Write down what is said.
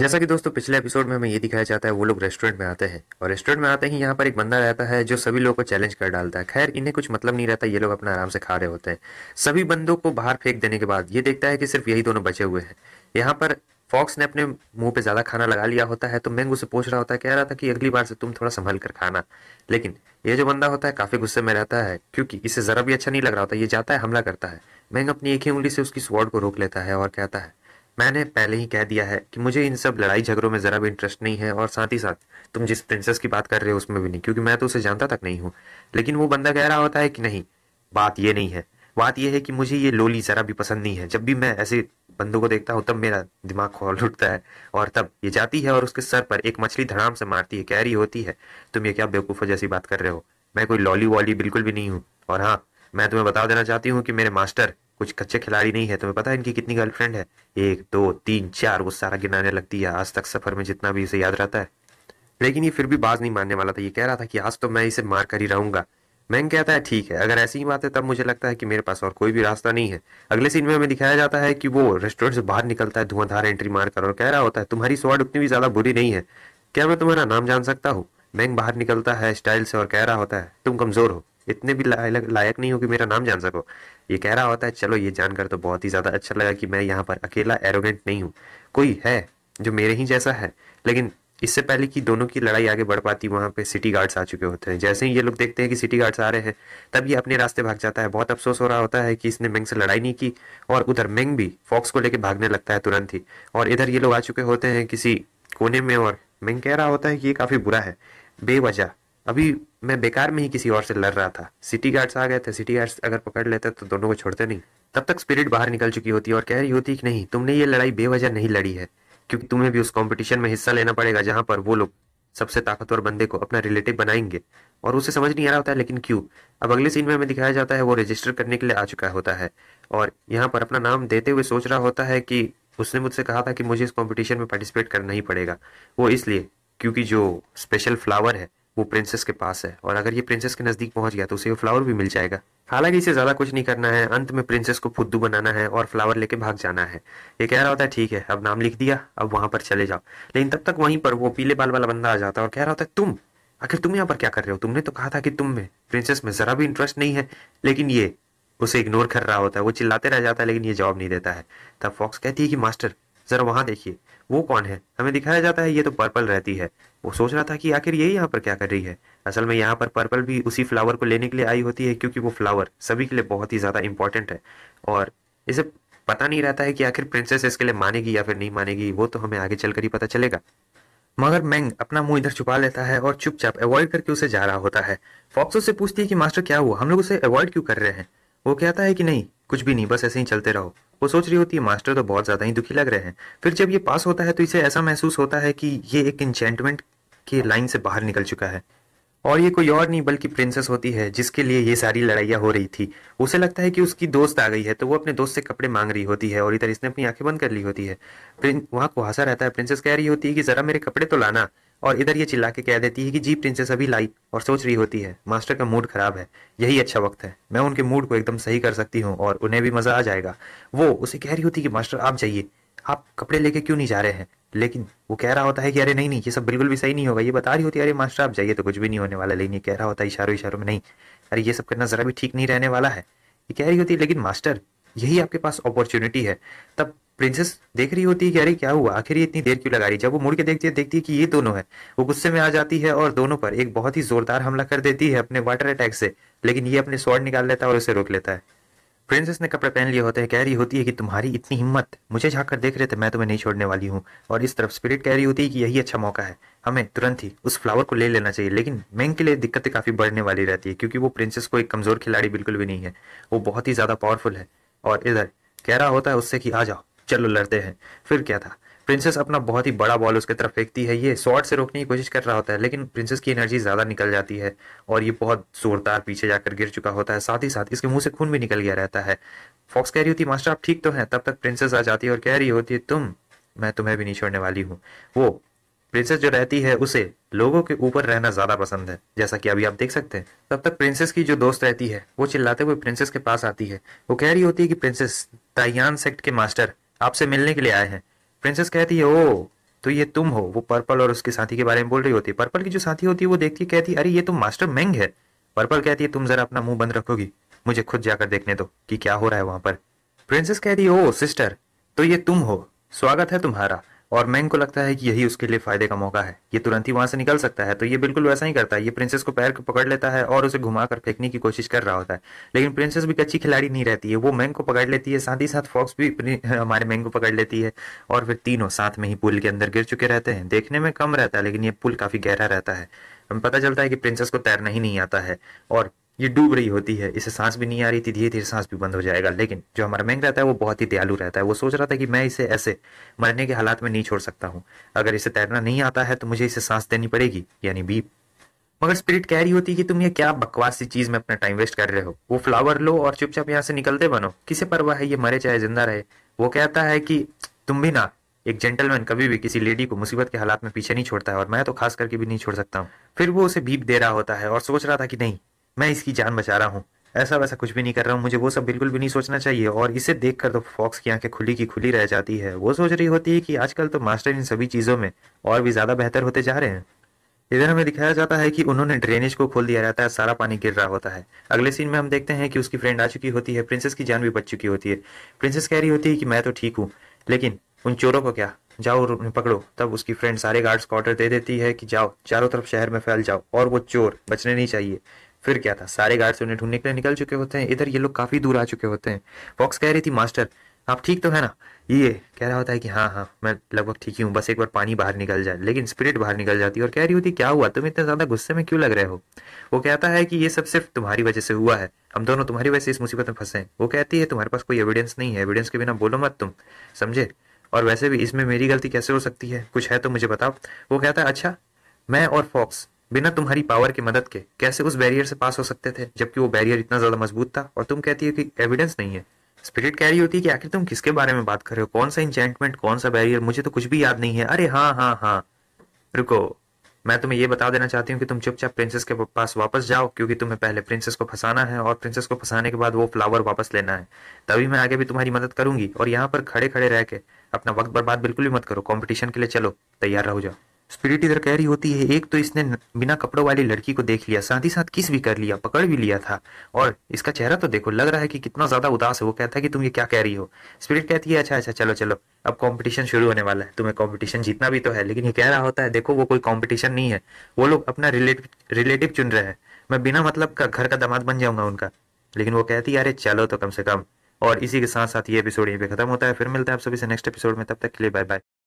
जैसा कि दोस्तों पिछले एपिसोड में हमें ये दिखाया जाता है वो लोग रेस्टोरेंट में आते हैं और रेस्टोरेंट में आते ही यहाँ पर एक बंदा रहता है जो सभी लोगों को चैलेंज कर डालता है खैर इन्हें कुछ मतलब नहीं रहता ये लोग अपना आराम से खा रहे होते हैं सभी बंदों को बाहर फेंक देने के बाद ये देखता है कि सिर्फ यही दोनों बचे हुए हैं यहाँ पर फॉक्स ने अपने मुंह पे ज़्यादा खाना लगा लिया होता है तो मैंग उसे पूछ रहा होता है कह रहा था कि अगली बार से तुम थोड़ा संभल कर खाना लेकिन ये जो बंदा होता है काफ़ी गुस्से में रहता है क्योंकि इसे ज़रा भी अच्छा नहीं लग रहा होता ये जाता है हमला करता है मैंग अपनी एक ही उंगली से उसकी स्वॉर्ड को रोक लेता है और कहता है मैंने पहले ही कह दिया है कि मुझे इन सब लड़ाई झगड़ों में ज़रा भी इंटरेस्ट नहीं है और साथ ही साथ तुम जिस प्रिंसेस की बात कर रहे हो उसमें भी नहीं क्योंकि मैं तो उसे जानता तक नहीं हूँ लेकिन वो बंदा कह रहा होता है कि नहीं बात ये नहीं है बात यह है कि मुझे ये लोली ज़रा भी पसंद नहीं है जब भी मैं ऐसे बंदों को देखता हूँ तब मेरा दिमाग खोल उठता है और तब ये जाती है और उसके सर पर एक मछली धड़ाम से मारती है कह रही होती है तुम ये क्या बेवकूफ़ जैसी बात कर रहे हो मैं कोई लॉली वॉली बिल्कुल भी नहीं हूँ और हाँ मैं तुम्हें बता देना चाहती हूँ कि मेरे मास्टर कुछ कच्चे खिलाड़ी नहीं है तुम्हें पता है इनकी कितनी गर्लफ्रेंड है एक दो तीन चार वो सारा गिनाने लगती है आज तक सफर में जितना भी इसे याद रहता है लेकिन ये फिर भी बाज नहीं मानने वाला था ये कह रहा था कि आज तो मैं इसे मार कर ही रहूंगा मैंग कहता है ठीक है अगर ऐसी ही बात है तब मुझे लगता है कि मेरे पास और कोई भी रास्ता नहीं है अगले सीन में हमें दिखाया जाता है कि वो रेस्टोरेंट से बाहर निकलता है धुआंधार एंट्री मार कर और कह रहा होता है तुम्हारी स्वाड उतनी भी ज्यादा बुरी नहीं है क्या मैं तुम्हारा नाम जान सकता हूँ मैंग बाहर निकलता है स्टाइल से और कह रहा होता है तुम कमजोर हो इतने भी लायक नहीं हो कि मेरा नाम जान सको ये कह रहा होता है चलो ये जानकर तो बहुत ही ज़्यादा अच्छा लगा कि मैं यहाँ पर अकेला एरोगेंट नहीं हूँ कोई है जो मेरे ही जैसा है लेकिन इससे पहले कि दोनों की लड़ाई आगे बढ़ पाती वहाँ पे सिटी गार्ड्स आ चुके होते हैं जैसे ही ये लोग देखते हैं कि सिटी गार्ड्स आ रहे हैं तब ये अपने रास्ते भाग जाता है बहुत अफसोस हो रहा होता है कि इसने मैंग से लड़ाई नहीं की और उधर मेंग भी फॉक्स को लेकर भागने लगता है तुरंत ही और इधर ये लोग आ चुके होते हैं किसी कोने में और मेंग कह रहा होता है कि ये काफ़ी बुरा है बेवजह अभी मैं बेकार में ही किसी और से लड़ रहा था सिटी गार्ड्स आ गए थे सिटी गार्ड्स अगर पकड़ लेते तो दोनों को छोड़ते नहीं तब तक स्पिरिट बाहर निकल चुकी होती और कह रही होती कि नहीं तुमने ये लड़ाई बेवजह नहीं लड़ी है क्योंकि तुम्हें भी उस कॉम्पिटिशन में हिस्सा लेना पड़ेगा जहां पर वो लोग सबसे ताकतवर बंदे को अपना रिलेटिव बनाएंगे और उसे समझ नहीं आ रहा होता है लेकिन क्यों अब अगले सीन में हमें दिखाया जाता है वो रजिस्टर करने के लिए आ चुका होता है और यहाँ पर अपना नाम देते हुए सोच रहा होता है कि उसने मुझसे कहा था कि मुझे इस कॉम्पिटिशन में पार्टिसिपेट करना ही पड़ेगा वो इसलिए क्योंकि जो स्पेशल फ्लावर है वो प्रिंसेस के पास है और अगर ये प्रिंसेस के नज़दीक पहुंच गया तो उसे वो फ्लावर भी मिल जाएगा हालांकि इसे ज़्यादा कुछ नहीं करना है अंत में प्रिंसेस को फुद्दू बनाना है और फ्लावर लेके भाग जाना है ये कह रहा होता है ठीक है अब नाम लिख दिया अब वहां पर चले जाओ लेकिन तब तक वहीं पर वो पीले बाल वाला बंदा आ जाता है और कह रहा होता है तुम आखिर तुम यहाँ पर क्या कर रहे हो तुमने तो कहा था कि तुम में प्रिंसेस में ज़रा भी इंटरेस्ट नहीं है लेकिन ये उसे इग्नोर कर रहा होता है वो चिल्लाते रह जाता है लेकिन ये जवाब नहीं देता है तब फॉक्स कहती है कि मास्टर ज़रा वहां देखिए वो कौन है हमें दिखाया जाता है ये तो पर्पल रहती है वो सोच रहा था कि आखिर ये यहाँ पर क्या कर रही है असल में यहाँ पर पर्पल भी उसी फ्लावर को लेने के लिए आई होती है क्योंकि वो फ्लावर सभी के लिए बहुत ही ज़्यादा इंपॉर्टेंट है और इसे पता नहीं रहता है कि आखिर प्रिंसेस इसके लिए मानेगी या फिर नहीं मानेगी वो तो हमें आगे चलकर ही पता चलेगा मगर मैंग अपना मुंह इधर छुपा लेता है और चुपचाप अवॉइड करके उसे जा रहा होता है फॉक्स उससे पूछती है कि मास्टर क्या हुआ हम लोग उसे अवॉइड क्यों कर रहे हैं वो कहता है कि नहीं कुछ भी नहीं बस ऐसे ही चलते रहो वो सोच रही होती है मास्टर तो बहुत ज़्यादा ही दुखी लग रहे हैं फिर जब ये पास होता है तो इसे ऐसा महसूस होता है कि ये एक इंचेंटमेंट की लाइन से बाहर निकल चुका है और ये कोई और नहीं बल्कि प्रिंसेस होती है जिसके लिए ये सारी लड़ाइयाँ हो रही थी उसे लगता है कि उसकी दोस्त आ गई है तो वो अपने दोस्त से कपड़े मांग रही होती है और इधर इसने अपनी आंखें बंद कर ली होती है वहाँ कुहासा रहता है प्रिंसेस कह रही होती है कि ज़रा मेरे कपड़े तो लाना और इधर ये चिल्ला के कह देती है कि जी प्रिंसेस अभी लाई और सोच रही होती है मास्टर का मूड खराब है यही अच्छा वक्त है मैं उनके मूड को एकदम सही कर सकती हूँ और उन्हें भी मजा आ जाएगा वो उसे कह रही होती कि मास्टर आप जाइए आप कपड़े लेके क्यों नहीं जा रहे हैं लेकिन वो कह रहा होता है कि अरे नहीं नहीं ये सब बिल्कुल भी सही नहीं होगा ये बता रही होती है अरे मास्टर आप जाइए तो कुछ भी नहीं होने वाला लेकिन ये कह रहा होता है इशारों इशारों में नहीं अरे ये सब करना ज़रा भी ठीक नहीं रहने वाला है ये कह रही होती है लेकिन मास्टर यही आपके पास अपॉर्चुनिटी है तब प्रिंसेस देख रही होती है कि अरे क्या हुआ आखिर ये इतनी देर क्यों लगा रही जब वो मुड़ के देखती है देखती है कि ये दोनों है वो गुस्से में आ जाती है और दोनों पर एक बहुत ही जोरदार हमला कर देती है अपने वाटर अटैक से लेकिन ये अपने स्वॉर्ड निकाल लेता है और उसे रोक लेता है प्रिंसेस ने कपड़े पहन लिए होते हैं कह रही होती है कि तुम्हारी इतनी हिम्मत मुझे झाकर देख रहे थे मैं तुम्हें नहीं छोड़ने वाली हूँ और इस तरफ स्पिरिट कह रही होती है कि यही अच्छा मौका है हमें तुरंत ही उस फ्लावर को ले लेना चाहिए लेकिन मैंग के लिए दिक्कतें काफ़ी बढ़ने वाली रहती है क्योंकि वो प्रिंसेस को एक कमज़ोर खिलाड़ी बिल्कुल भी नहीं है वो बहुत ही ज़्यादा पावरफुल है और इधर कह रहा होता है उससे कि आ जाओ चलो लड़ते हैं फिर क्या था प्रिंसेस अपना बहुत ही बड़ा बॉल उसके तरफ फेंकती है ये शॉर्ट से रोकने की कोशिश कर रहा होता है लेकिन प्रिंसेस की एनर्जी ज़्यादा निकल जाती है और ये बहुत जोरदार पीछे जाकर गिर चुका होता है साथ ही साथ इसके मुंह से खून भी निकल गया रहता है फॉक्स कह रही होती मास्टर आप ठीक तो हैं तब तक प्रिंसेस आ जाती है और कह रही होती है तुम मैं तुम्हें भी नहीं छोड़ने वाली हूँ वो प्रिंसेस जो रहती है उसे लोगों के ऊपर रहना ज़्यादा पसंद है जैसा कि अभी आप देख सकते हैं तब तक प्रिंसेस की जो दोस्त रहती है वो चिल्लाते हुए प्रिंसेस के पास आती है वो कह रही होती है कि प्रिंसेस दायान सेक्ट के मास्टर आपसे मिलने के लिए आए हैं प्रिंसेस कहती है ओ तो ये तुम हो वो पर्पल और उसके साथी के बारे में बोल रही होती है पर्पल की जो साथी होती है वो देखती है कहती है अरे ये तो मास्टर मैंग है पर्पल कहती है तुम जरा अपना मुंह बंद रखोगी मुझे खुद जाकर देखने दो कि क्या हो रहा है वहां पर प्रिंसेस कहती है ओ सिस्टर तो ये तुम हो स्वागत है तुम्हारा और मैंग को लगता है कि यही उसके लिए फायदे का मौका है ये तुरंत ही वहां से निकल सकता है तो ये बिल्कुल वैसा ही करता है ये प्रिंसेस को पैर पकड़ लेता है और उसे घुमाकर फेंकने की कोशिश कर रहा होता है लेकिन प्रिंसेस भी कच्ची खिलाड़ी नहीं रहती है वो मैंग को पकड़ लेती है साथ ही साथ फॉक्स भी हमारे मैंग को पकड़ लेती है और फिर तीनों साथ में ही पुल के अंदर गिर चुके रहते हैं देखने में कम रहता है लेकिन ये पुल काफी गहरा रहता है हमें पता चलता है कि प्रिंसेस को तैरना ही नहीं आता है और ये डूब रही होती है इसे सांस भी नहीं आ रही थी धीरे धीरे सांस भी बंद हो जाएगा लेकिन जो हमारा मैंग रहता है वो बहुत ही दयालु रहता है वो सोच रहा था कि मैं इसे ऐसे मरने के हालात में नहीं छोड़ सकता हूँ अगर इसे तैरना नहीं आता है तो मुझे इसे सांस देनी पड़ेगी यानी बीप मगर स्पिरिट कह रही होती कि तुम ये क्या बकवास सी चीज में अपना टाइम वेस्ट कर रहे हो वो फ्लावर लो और चुपचाप यहाँ से निकलते बनो किसे परवाह है ये मरे चाहे जिंदा रहे वो कहता है कि तुम भी ना एक जेंटलमैन कभी भी किसी लेडी को मुसीबत के हालात में पीछे नहीं छोड़ता है और मैं तो खास करके भी नहीं छोड़ सकता हूँ फिर वो उसे बीप दे रहा होता है और सोच रहा था कि नहीं मैं इसकी जान बचा रहा हूँ ऐसा वैसा कुछ भी नहीं कर रहा हूँ मुझे वो सब बिल्कुल भी नहीं सोचना चाहिए और इसे देख कर तो फॉक्स की आंखें खुली की खुली रह जाती है वो सोच रही होती है कि आजकल तो मास्टर इन सभी चीज़ों में और भी ज़्यादा बेहतर होते जा रहे हैं इधर हमें दिखाया जाता है कि उन्होंने ड्रेनेज को खोल दिया जाता है सारा पानी गिर रहा होता है अगले सीन में हम देखते हैं कि उसकी फ्रेंड आ चुकी होती है प्रिंसेस की जान भी बच चुकी होती है प्रिंसेस कह रही होती है कि मैं तो ठीक हूँ लेकिन उन चोरों को क्या जाओ उन्हें पकड़ो तब उसकी फ्रेंड सारे गार्ड्स को ऑर्डर दे देती है कि जाओ चारों तरफ शहर में फैल जाओ और वो चोर बचने नहीं चाहिए फिर क्या था सारे से उन्हें ढूंढने के लिए निकल चुके होते हैं इधर ये लोग काफी दूर आ चुके होते हैं फॉक्स कह रही थी मास्टर आप ठीक तो है ना ये कह रहा होता है कि हाँ हाँ मैं लगभग ठीक ही हूँ बस एक बार पानी बाहर निकल जाए लेकिन स्पिरिट बाहर निकल जाती है और कह रही होती क्या हुआ तुम इतने ज्यादा गुस्से में क्यों लग रहे हो वो कहता है कि ये सब सिर्फ तुम्हारी वजह से हुआ है हम दोनों तुम्हारी वजह से इस मुसीबत में फंसे हैं वो कहती है तुम्हारे पास कोई एविडेंस नहीं है एविडेंस के बिना बोलो मत तुम समझे और वैसे भी इसमें मेरी गलती कैसे हो सकती है कुछ है तो मुझे बताओ वो कहता है अच्छा मैं और फॉक्स बिना तुम्हारी पावर की मदद के कैसे उस बैरियर से पास हो सकते थे जबकि वो बैरियर इतना ज्यादा मजबूत था और तुम कहती हो कि एविडेंस नहीं है स्पिरिट कह रही होती है कि आखिर तुम किसके बारे में बात कर रहे हो कौन सा इंजेंटमेंट कौन सा बैरियर मुझे तो कुछ भी याद नहीं है अरे हाँ हाँ हाँ रुको मैं तुम्हें ये बता देना चाहती हूँ कि तुम चुपचाप प्रिंसेस के पास वापस जाओ क्योंकि तुम्हें पहले प्रिंसेस को फंसाना है और प्रिंसेस को फंसाने के बाद वो फ्लावर वापस लेना है तभी मैं आगे भी तुम्हारी मदद करूंगी और यहाँ पर खड़े खड़े रह के अपना वक्त बर्बाद बिल्कुल भी मत करो कॉम्पिटिशन के लिए चलो तैयार रहो जाओ स्पिरिट इधर कह रही होती है एक तो इसने बिना कपड़ों वाली लड़की को देख लिया साथ ही साथ किस भी कर लिया पकड़ भी लिया था और इसका चेहरा तो देखो लग रहा है कि कितना ज्यादा उदास है वो कहता है कि तुम ये क्या कह रही हो स्पिरिट कहती है अच्छा अच्छा चलो चलो अब कॉम्पिटिशन शुरू होने वाला है तुम्हें कॉम्पिटिशन जीतना भी तो है लेकिन ये कह रहा होता है देखो वो कोई कॉम्पिटिशन नहीं है वो लोग अपना रिलेटिव रिलेटिव चुन रहे हैं मैं बिना मतलब का घर का दामाद बन जाऊंगा उनका लेकिन वो कहती है अरे चलो तो कम से कम और इसी के साथ साथ ये एपिसोड यहीं पे खत्म होता है फिर मिलता है आप सभी से नेक्स्ट एपिसोड में तब तक के लिए बाय बाय